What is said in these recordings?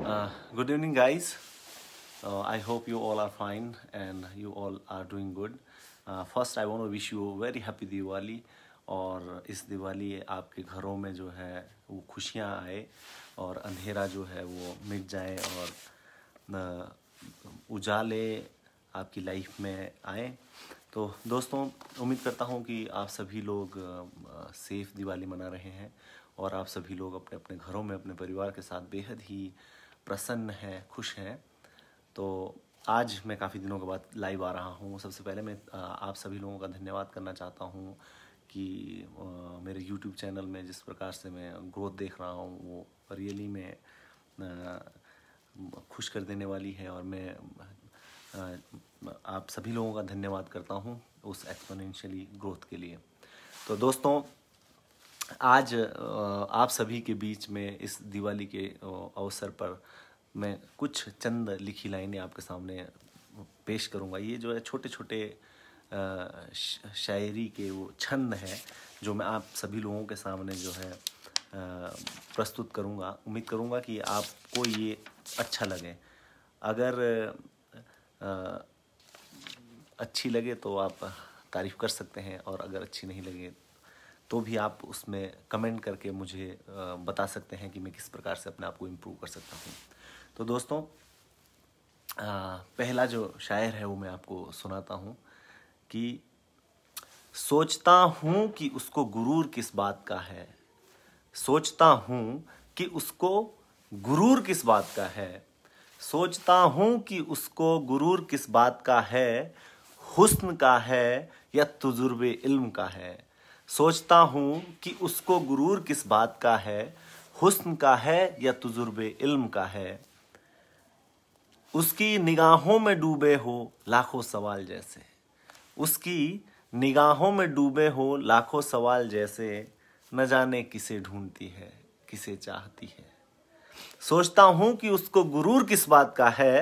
Good evening guys I hope you all are fine and you all are doing good first I Uh, wish you very happy Diwali और इस दिवाली आपके घरों में जो है वो खुशियाँ आए और अंधेरा जो है वो मिट जाए और उजाले आपकी लाइफ में आए तो दोस्तों उम्मीद करता हूँ कि आप सभी लोग सेफ़ दिवाली मना रहे हैं और आप सभी लोग अपने अपने घरों में अपने परिवार के साथ बेहद ही प्रसन्न है खुश हैं तो आज मैं काफ़ी दिनों के बाद लाइव आ रहा हूँ सबसे पहले मैं आप सभी लोगों का धन्यवाद करना चाहता हूँ कि मेरे यूट्यूब चैनल में जिस प्रकार से मैं ग्रोथ देख रहा हूँ वो रियली में खुश कर देने वाली है और मैं आप सभी लोगों का धन्यवाद करता हूँ उस एक्सपोनेंशियली ग्रोथ के लिए तो दोस्तों आज आप सभी के बीच में इस दिवाली के अवसर पर मैं कुछ चंद लिखी लाइनें आपके सामने पेश करूंगा ये जो है छोटे छोटे शायरी के वो छंद हैं जो मैं आप सभी लोगों के सामने जो है प्रस्तुत करूंगा उम्मीद करूंगा कि आपको ये अच्छा लगे अगर अच्छी लगे तो आप तारीफ़ कर सकते हैं और अगर अच्छी नहीं लगे तो भी आप उसमें कमेंट करके मुझे बता सकते हैं कि मैं किस प्रकार से अपने आप को इम्प्रूव कर सकता हूँ तो दोस्तों पहला जो शायर है वो मैं आपको सुनाता हूँ कि सोचता हूँ कि उसको गुरूर किस बात का है सोचता हूँ कि उसको गुरूर किस बात का है सोचता हूँ कि उसको गुरूर किस बात का है हुस्न का है या तजुर्बे इल्म का है सोचता हूँ कि उसको गुरूर किस बात का है हुस्न का है या तजुर्बे इल्म का है उसकी निगाहों में डूबे हो लाखों सवाल जैसे उसकी निगाहों में डूबे हो लाखों सवाल जैसे न जाने किसे ढूंढती है किसे चाहती है सोचता हूँ कि उसको गुरूर किस बात का है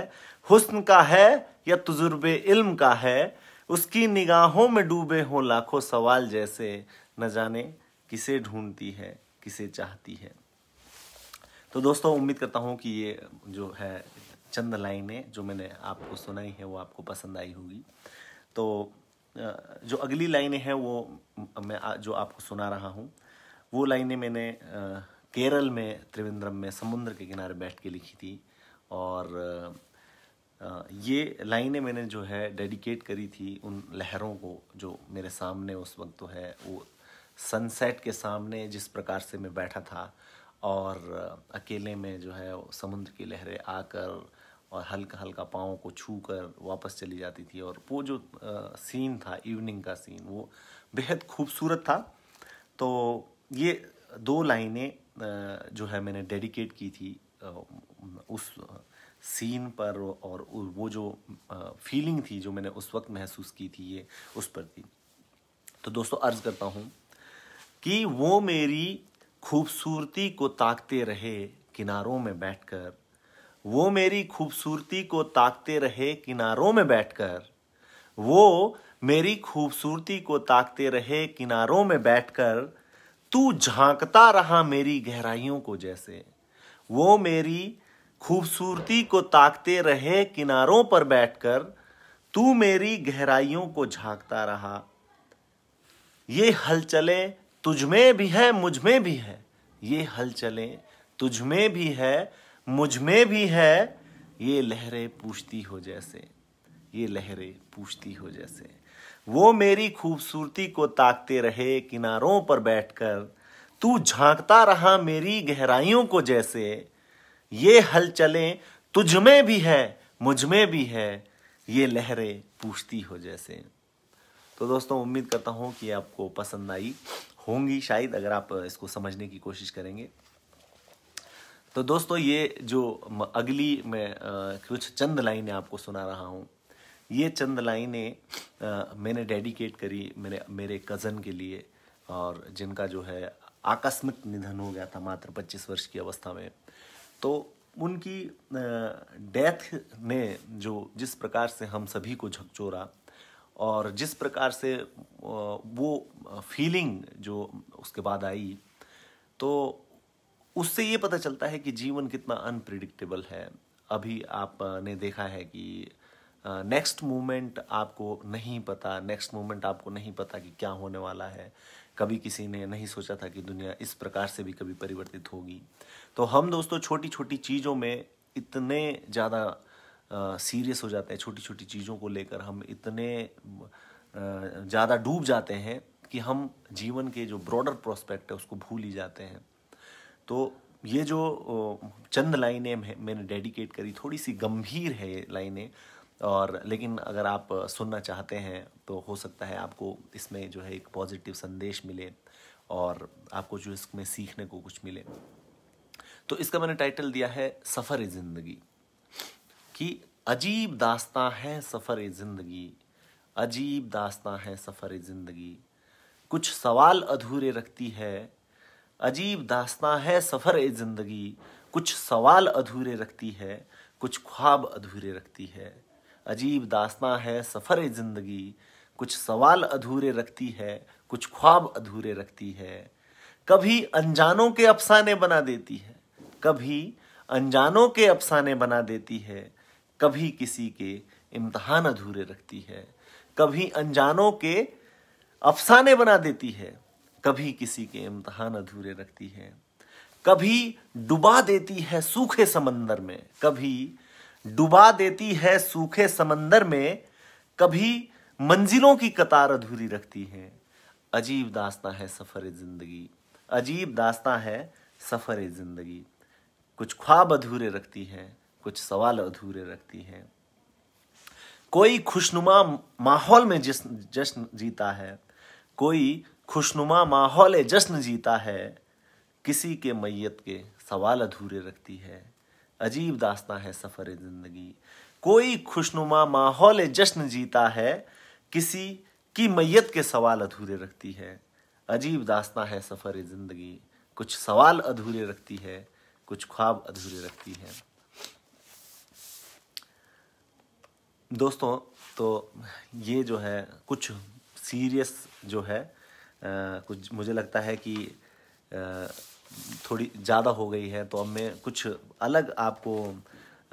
हुस्न का है या तजुर्बे इल्म का है उसकी निगाहों में डूबे हों लाखों सवाल जैसे न जाने किसे ढूंढती है किसे चाहती है तो दोस्तों उम्मीद करता हूँ कि ये जो है चंद लाइनें जो मैंने आपको सुनाई है वो आपको पसंद आई होगी तो जो अगली लाइनें हैं वो मैं जो आपको सुना रहा हूँ वो लाइनें मैंने केरल में त्रिवेंद्रम में समुद्र के किनारे बैठ के लिखी थी और ये लाइनें मैंने जो है डेडिकेट करी थी उन लहरों को जो मेरे सामने उस वक्त तो है वो सनसेट के सामने जिस प्रकार से मैं बैठा था और अकेले में जो है समुद्र की लहरें आकर और हल्का हल्का पाँव को छू कर वापस चली जाती थी और वो जो आ, सीन था इवनिंग का सीन वो बेहद खूबसूरत था तो ये दो लाइनें जो है मैंने डेडिकेट की थी उस सीन पर और वो जो फीलिंग थी जो मैंने उस वक्त महसूस की थी ये उस पर थी तो दोस्तों अर्ज़ करता हूँ कि वो मेरी खूबसूरती को ताकते रहे किनारों में बैठकर वो मेरी खूबसूरती को ताकते रहे किनारों में बैठकर वो मेरी खूबसूरती को ताकते रहे किनारों में बैठकर तू झांकता रहा मेरी गहराइयों को जैसे वो मेरी खूबसूरती को ताकते रहे किनारों पर बैठकर तू मेरी गहराइयों को झांकता रहा ये हलचलें तुझमें भी है मुझमें भी है ये हल चले तुझमें भी है मुझमें भी है ये लहरें पूछती हो जैसे ये लहरें पूछती हो जैसे वो मेरी खूबसूरती को ताकते रहे किनारों पर बैठकर तू झांकता रहा मेरी गहराइयों को जैसे ये हल तुझ तुझमें भी है मुझमें भी है ये लहरें पूछती हो जैसे तो दोस्तों उम्मीद करता हूँ कि आपको पसंद आई होंगी शायद अगर आप इसको समझने की कोशिश करेंगे तो दोस्तों ये जो अगली मैं कुछ चंद लाइनें आपको सुना रहा हूँ ये चंद लाइनें मैंने डेडिकेट करी मेरे मेरे कज़न के लिए और जिनका जो है आकस्मिक निधन हो गया था मात्र 25 वर्ष की अवस्था में तो उनकी डेथ ने जो जिस प्रकार से हम सभी को झकझोरा और जिस प्रकार से वो फीलिंग जो उसके बाद आई तो उससे ये पता चलता है कि जीवन कितना अनप्रिडिक्टेबल है अभी आपने देखा है कि नेक्स्ट मोमेंट आपको नहीं पता नेक्स्ट मोमेंट आपको नहीं पता कि क्या होने वाला है कभी किसी ने नहीं सोचा था कि दुनिया इस प्रकार से भी कभी परिवर्तित होगी तो हम दोस्तों छोटी छोटी चीज़ों में इतने ज़्यादा सीरियस हो जाते हैं छोटी छोटी चीज़ों को लेकर हम इतने ज़्यादा डूब जाते हैं कि हम जीवन के जो ब्रॉडर प्रोस्पेक्ट है उसको भूल ही जाते हैं तो ये जो चंद लाइनें मैंने डेडिकेट करी थोड़ी सी गंभीर है ये लाइनें और लेकिन अगर आप सुनना चाहते हैं तो हो सकता है आपको इसमें जो है एक पॉजिटिव संदेश मिले और आपको जो इसमें सीखने को कुछ मिले तो इसका मैंने टाइटल दिया है सफ़र ज़िंदगी कि अजीब दास्तां है सफ़र ज़िंदगी अजीब दास्तां है सफ़र ज़िंदगी कुछ सवाल अधूरे रखती है अजीब दास्तां है सफ़र ज़िंदगी कुछ सवाल अधूरे रखती है कुछ ख्वाब अधूरे रखती है अजीब दास्तां है सफ़र ज़िंदगी कुछ सवाल अधूरे रखती है कुछ ख्वाब अधूरे रखती है कभी अनजानों के अफसाने बना देती है कभी अनजानों के अफसाने बना देती है कभी किसी के इम्तहान अधूरे रखती है कभी अनजानों के अफसाने बना देती है कभी किसी के इम्तहान अधूरे रखती है कभी डुबा देती है सूखे समंदर में कभी डुबा देती है सूखे समंदर में कभी मंजिलों की कतार अधूरी रखती है अजीब दास्ता है सफ़र ज़िंदगी अजीब दास्ता है सफ़र ज़िंदगी कुछ ख्वाब अधूरे रखती है कुछ सवाल अधूरे रखती है कोई खुशनुमा माहौल में जश्न जश्न जीता है कोई खुशनुमा माहौल जश्न जीता है किसी के मैयत के सवाल अधूरे रखती है अजीब दास्तां है सफ़र ज़िंदगी कोई खुशनुमा माहौल जश्न जीता है किसी की मैयत के सवाल अधूरे रखती है अजीब दास्तां है सफ़र ज़िंदगी कुछ सवाल अधूरे रखती है कुछ ख्वाब अधूरे रखती है दोस्तों तो ये जो है कुछ सीरियस जो है आ, कुछ मुझे लगता है कि आ, थोड़ी ज़्यादा हो गई है तो अब मैं कुछ अलग आपको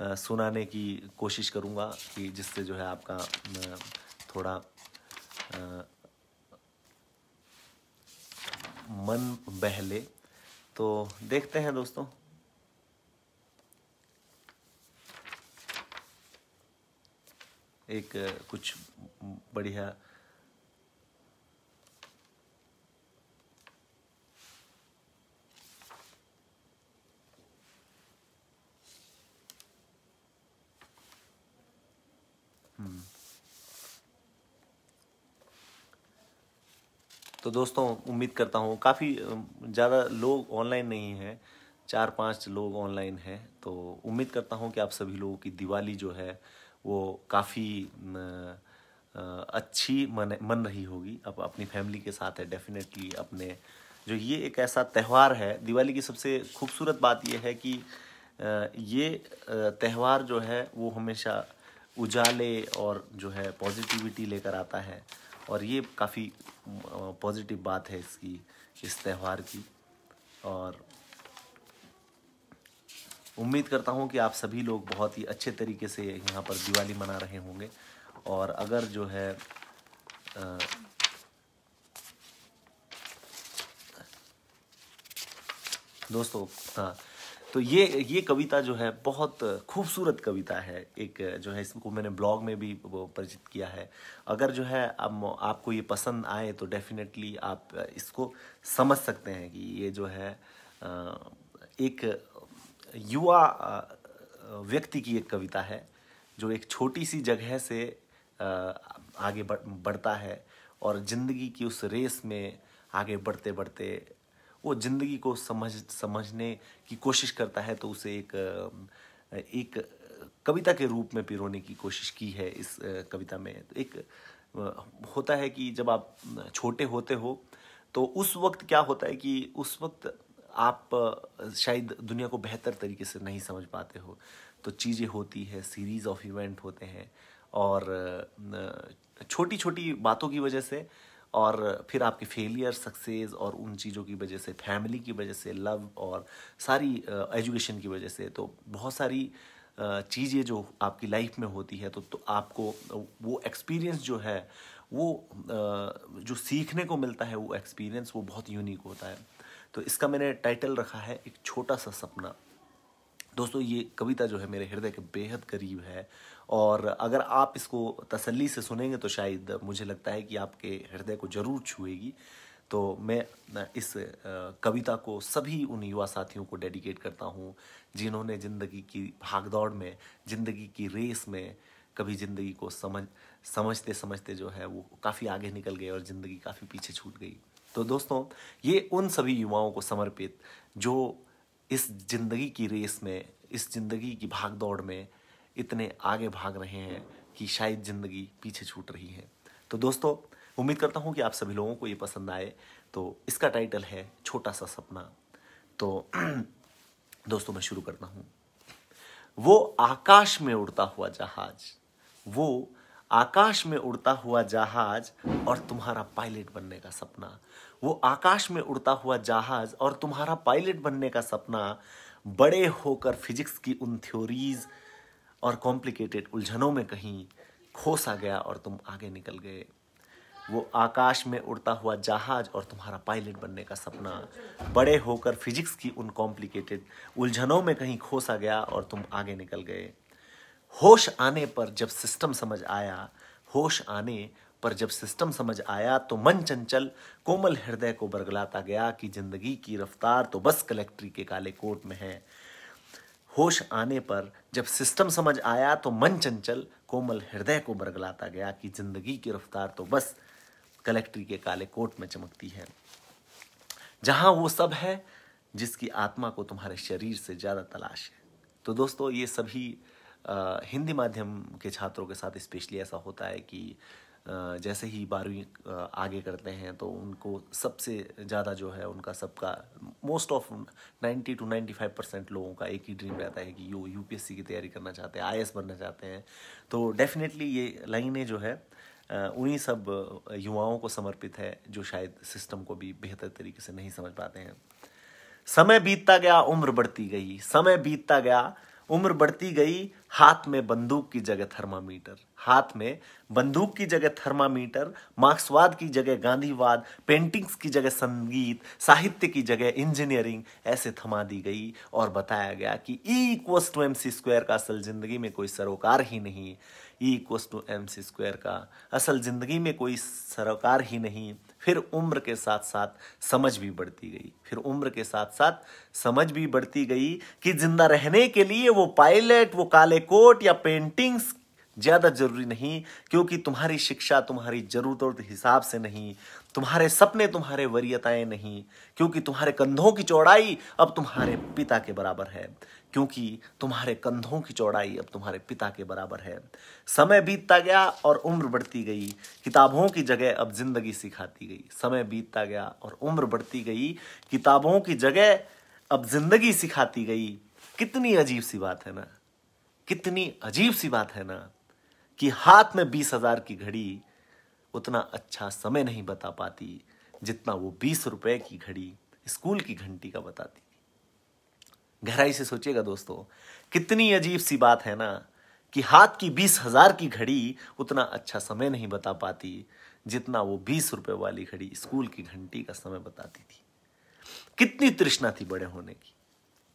आ, सुनाने की कोशिश करूँगा कि जिससे जो है आपका थोड़ा मन बहले तो देखते हैं दोस्तों एक कुछ बढ़िया हम्म। तो दोस्तों उम्मीद करता हूँ काफ़ी ज़्यादा लोग ऑनलाइन नहीं हैं चार पांच लोग ऑनलाइन हैं तो उम्मीद करता हूँ कि आप सभी लोगों की दिवाली जो है वो काफ़ी अच्छी मन मन रही होगी अब अपनी फैमिली के साथ है डेफिनेटली अपने जो ये एक ऐसा त्यौहार है दिवाली की सबसे खूबसूरत बात यह है कि ये त्यौहार जो है वो हमेशा उजाले और जो है पॉजिटिविटी लेकर आता है और ये काफ़ी पॉजिटिव बात है इसकी इस त्यौहार की और उम्मीद करता हूँ कि आप सभी लोग बहुत ही अच्छे तरीके से यहाँ पर दिवाली मना रहे होंगे और अगर जो है आ, दोस्तों हाँ तो ये ये कविता जो है बहुत खूबसूरत कविता है एक जो है इसको मैंने ब्लॉग में भी परिचित किया है अगर जो है आप आपको ये पसंद आए तो डेफिनेटली आप इसको समझ सकते हैं कि ये जो है एक युवा व्यक्ति की एक कविता है जो एक छोटी सी जगह से आगे बढ़ता है और ज़िंदगी की उस रेस में आगे बढ़ते बढ़ते वो ज़िंदगी को समझ समझने की कोशिश करता है तो उसे एक एक कविता के रूप में पिरोने की कोशिश की है इस कविता में तो एक होता है कि जब आप छोटे होते हो तो उस वक्त क्या होता है कि उस वक्त आप शायद दुनिया को बेहतर तरीके से नहीं समझ पाते हो तो चीज़ें होती है सीरीज़ ऑफ इवेंट होते हैं और छोटी छोटी बातों की वजह से और फिर आपके फेलियर सक्सेस और उन चीज़ों की वजह से फैमिली की वजह से लव और सारी एजुकेशन की वजह से तो बहुत सारी चीज़ें जो आपकी लाइफ में होती है तो, तो आपको वो एक्सपीरियंस जो है वो जो सीखने को मिलता है वो एक्सपीरियंस वो बहुत यूनिक होता है तो इसका मैंने टाइटल रखा है एक छोटा सा सपना दोस्तों ये कविता जो है मेरे हृदय के बेहद करीब है और अगर आप इसको तसल्ली से सुनेंगे तो शायद मुझे लगता है कि आपके हृदय को ज़रूर छुएगी तो मैं इस कविता को सभी उन युवा साथियों को डेडिकेट करता हूँ जिन्होंने ज़िंदगी की भागदौड़ में ज़िंदगी की रेस में कभी ज़िंदगी को समझ समझते समझते जो है वो काफ़ी आगे निकल गए और ज़िंदगी काफ़ी पीछे छूट गई तो दोस्तों ये उन सभी युवाओं को समर्पित जो इस जिंदगी की रेस में इस जिंदगी की भाग दौड़ में इतने आगे भाग रहे हैं कि शायद ज़िंदगी पीछे छूट रही है तो दोस्तों उम्मीद करता हूँ कि आप सभी लोगों को ये पसंद आए तो इसका टाइटल है छोटा सा सपना तो दोस्तों मैं शुरू करता हूँ वो आकाश में उड़ता हुआ जहाज वो आकाश में उड़ता हुआ जहाज और तुम्हारा पायलट बनने का सपना वो आकाश में उड़ता हुआ जहाज और तुम्हारा पायलट बनने का सपना बड़े होकर फिजिक्स की उन थ्योरीज और कॉम्प्लिकेटेड उलझनों में कहीं खोसा गया और तुम आगे निकल गए वो आकाश में उड़ता हुआ जहाज और तुम्हारा पायलट बनने का सपना बड़े होकर फिजिक्स की उन कॉम्प्लिकेटेड उलझनों में कहीं खोसा गया और तुम आगे निकल गए होश आने पर जब सिस्टम समझ आया होश आने पर जब सिस्टम समझ आया तो मन चंचल कोमल हृदय को बरगलाता गया कि जिंदगी की रफ्तार तो बस कलेक्ट्री के काले कोट में है होश आने पर जब सिस्टम समझ आया तो मन चंचल कोमल हृदय को बरगलाता गया कि जिंदगी की रफ्तार तो बस कलेक्ट्री के काले कोट में चमकती है जहां वो सब है जिसकी आत्मा को तुम्हारे शरीर से ज़्यादा तलाश है तो दोस्तों ये सभी हिंदी माध्यम के छात्रों के साथ स्पेशली ऐसा होता है कि जैसे ही बारहवीं आगे करते हैं तो उनको सबसे ज़्यादा जो है उनका सबका most of ninety two ninety five percent लोगों का एक ही ड्रीम रहता है कि यो यूपीएससी की तैयारी करना चाहते हैं आई बनना चाहते हैं तो डेफिनेटली ये लाइनें जो है उन्हीं सब युवाओं को समर्पित है जो शायद सिस्टम को भी बेहतर तरीके से नहीं समझ पाते हैं समय बीतता गया उम्र बढ़ती गई समय बीतता गया उम्र बढ़ती गई हाथ में बंदूक की जगह थर्मामीटर हाथ में बंदूक की जगह थर्मामीटर मार्क्सवाद की जगह गांधीवाद पेंटिंग्स की जगह संगीत साहित्य की जगह इंजीनियरिंग ऐसे थमा दी गई और बताया गया कि E equals to M C square का असल जिंदगी में कोई सरोकार ही नहीं E equals to M C square का असल जिंदगी में कोई सरोकार ही नहीं फिर उम्र के साथ साथ समझ भी बढ़ती गई फिर उम्र के साथ साथ समझ भी बढ़ती गई कि जिंदा रहने के लिए वो पायलट वो काले कोट या पेंटिंग्स ज़्यादा जरूरी नहीं क्योंकि तुम्हारी शिक्षा तुम्हारी ज़रूरत के हिसाब से नहीं तुम्हारे सपने तुम्हारे वरीयताएं नहीं क्योंकि तुम्हारे कंधों की चौड़ाई अब तुम्हारे पिता के बराबर है क्योंकि तुम्हारे कंधों की चौड़ाई अब तुम्हारे पिता के बराबर है समय बीतता गया और उम्र बढ़ती गई किताबों की जगह अब जिंदगी सिखाती गई समय बीतता गया और उम्र बढ़ती गई किताबों की जगह अब जिंदगी सिखाती गई कितनी अजीब सी बात है ना कितनी अजीब सी बात है ना कि हाथ में बीस हजार की घड़ी उतना अच्छा समय नहीं बता पाती जितना वो बीस रुपए की घड़ी स्कूल की घंटी का बताती थी गहराई से सोचिएगा दोस्तों कितनी अजीब सी बात है ना कि हाथ की बीस हजार की घड़ी उतना अच्छा समय नहीं बता पाती जितना वो बीस रुपए वाली घड़ी स्कूल की घंटी का समय बताती थी कितनी तृष्णा थी बड़े होने की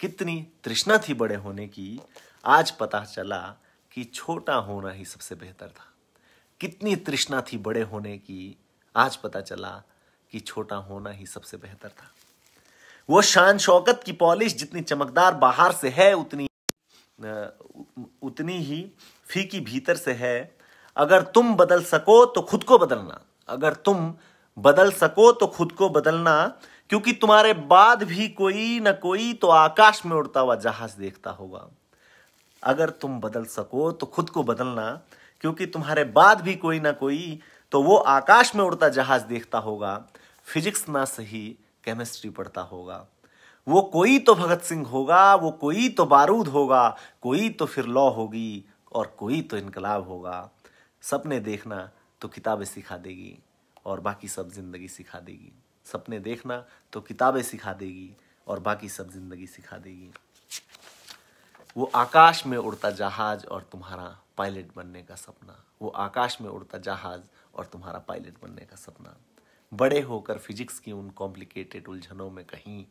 कितनी तृष्णा थी बड़े होने की आज पता चला कि छोटा होना ही सबसे बेहतर था कितनी तृष्णा थी बड़े होने की आज पता चला कि छोटा होना ही सबसे बेहतर था वो शान शौकत की पॉलिश जितनी चमकदार बाहर से है उतनी उतनी ही फीकी भीतर से है अगर तुम बदल सको तो खुद को बदलना अगर तुम बदल सको तो खुद को बदलना क्योंकि तुम्हारे बाद भी कोई ना कोई तो आकाश में उड़ता हुआ जहाज देखता होगा अगर तुम बदल सको तो खुद को बदलना क्योंकि तुम्हारे बाद भी कोई ना कोई तो वो आकाश में उड़ता जहाज देखता होगा फिजिक्स ना सही केमिस्ट्री पढ़ता होगा वो कोई तो भगत सिंह होगा वो कोई तो बारूद होगा कोई तो फिर लॉ होगी और कोई तो इनकलाब होगा सपने देखना तो किताबें सिखा देगी और बाकी सब जिंदगी सिखा देगी सपने देखना तो किताबें सिखा देगी और बाकी सब जिंदगी सिखा देगी वो आकाश में उड़ता जहाज और तुम्हारा पायलट बनने का सपना वो आकाश में उड़ता जहाज और तुम्हारा पायलट बनने का सपना बड़े होकर फिजिक्स की उन कॉम्प्लिकेटेड उलझनों में कहीं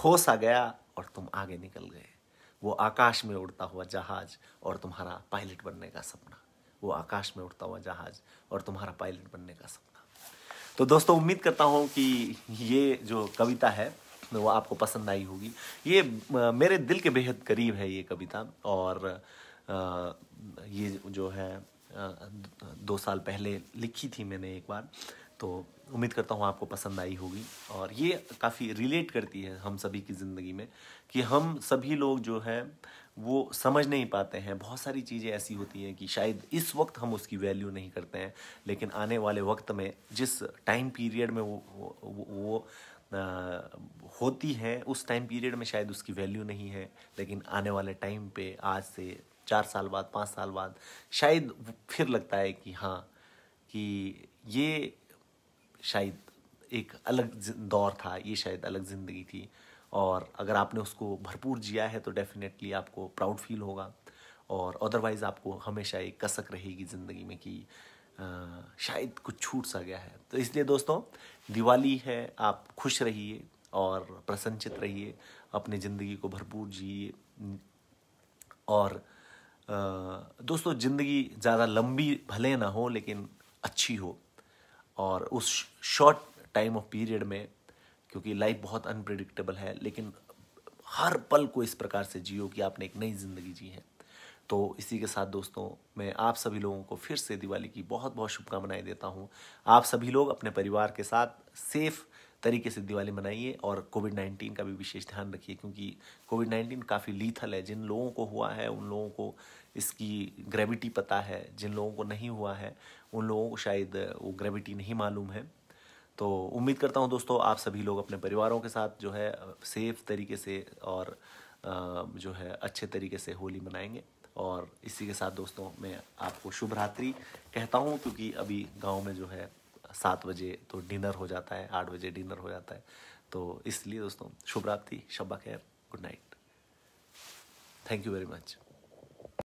खोस आ गया और तुम आगे निकल गए वो आकाश में उड़ता हुआ जहाज और तुम्हारा पायलट बनने का सपना वो आकाश में उड़ता हुआ जहाज और तुम्हारा पायलट बनने का सपना तो दोस्तों उम्मीद करता हूँ कि ये जो कविता है वो आपको पसंद आई होगी ये मेरे दिल के बेहद करीब है ये कविता और आ, ये जो है दो साल पहले लिखी थी मैंने एक बार तो उम्मीद करता हूँ आपको पसंद आई होगी और ये काफ़ी रिलेट करती है हम सभी की ज़िंदगी में कि हम सभी लोग जो है वो समझ नहीं पाते हैं बहुत सारी चीज़ें ऐसी होती हैं कि शायद इस वक्त हम उसकी वैल्यू नहीं करते हैं लेकिन आने वाले वक्त में जिस टाइम पीरियड में वो वो, वो, वो आ, होती है उस टाइम पीरियड में शायद उसकी वैल्यू नहीं है लेकिन आने वाले टाइम पे आज से चार साल बाद पाँच साल बाद शायद फिर लगता है कि हाँ कि ये शायद एक अलग दौर था ये शायद अलग ज़िंदगी थी और अगर आपने उसको भरपूर जिया है तो डेफिनेटली आपको प्राउड फील होगा और अदरवाइज़ आपको हमेशा एक कसक रहेगी ज़िंदगी में कि शायद कुछ छूट सा गया है तो इसलिए दोस्तों दिवाली है आप खुश रहिए और प्रसन्नचित रहिए अपने ज़िंदगी को भरपूर जिए और दोस्तों ज़िंदगी ज़्यादा लंबी भले ना हो लेकिन अच्छी हो और उस शॉर्ट टाइम ऑफ पीरियड में क्योंकि लाइफ बहुत अनप्रिडिक्टेबल है लेकिन हर पल को इस प्रकार से जियो कि आपने एक नई ज़िंदगी जी है तो इसी के साथ दोस्तों मैं आप सभी लोगों को फिर से दिवाली की बहुत बहुत शुभकामनाएं देता हूं आप सभी लोग अपने परिवार के साथ सेफ़ तरीके से दिवाली मनाइए और कोविड नाइन्टीन का भी विशेष ध्यान रखिए क्योंकि कोविड नाइन्टीन काफ़ी लीथल है जिन लोगों को हुआ है उन लोगों को इसकी ग्रेविटी पता है जिन लोगों को नहीं हुआ है उन लोगों को शायद वो ग्रेविटी नहीं मालूम है तो उम्मीद करता हूँ दोस्तों आप सभी लोग अपने परिवारों के साथ जो है सेफ तरीके से और जो है अच्छे तरीके से होली मनाएंगे और इसी के साथ दोस्तों मैं आपको शुभ रात्रि कहता हूँ क्योंकि अभी गांव में जो है सात बजे तो डिनर हो जाता है आठ बजे डिनर हो जाता है तो इसलिए दोस्तों शुभ रात्रि शब्बा खैर good night thank you very much